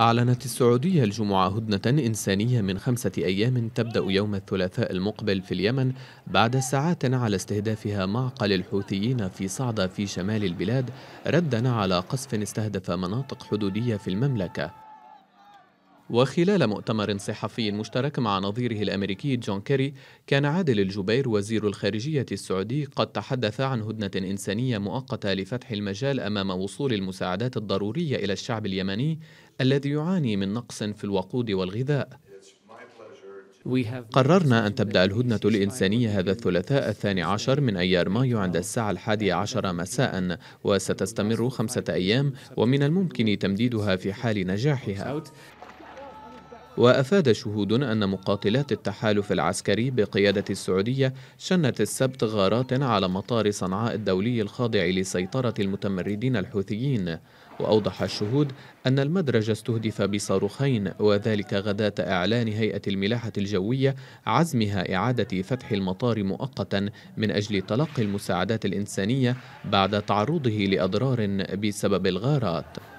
أعلنت السعودية الجمعة هدنة إنسانية من خمسة أيام تبدأ يوم الثلاثاء المقبل في اليمن بعد ساعات على استهدافها معقل الحوثيين في صعدة في شمال البلاد ردا على قصف استهدف مناطق حدودية في المملكة وخلال مؤتمر صحفي مشترك مع نظيره الامريكي جون كيري كان عادل الجبير وزير الخارجيه السعودي قد تحدث عن هدنه انسانيه مؤقته لفتح المجال امام وصول المساعدات الضروريه الى الشعب اليمني الذي يعاني من نقص في الوقود والغذاء قررنا أن تبدأ الهدنة الإنسانية هذا الثلاثاء الثاني عشر من أيار مايو عند الساعة الحادية عشر مساء وستستمر خمسة أيام ومن الممكن تمديدها في حال نجاحها وأفاد شهود أن مقاتلات التحالف العسكري بقيادة السعودية شنت السبت غارات على مطار صنعاء الدولي الخاضع لسيطرة المتمردين الحوثيين وأوضح الشهود أن المدرج استهدف بصاروخين وذلك غداة إعلان هيئة الملاحة الجوية عزمها إعادة فتح المطار مؤقتا من أجل تلقي المساعدات الإنسانية بعد تعرضه لأضرار بسبب الغارات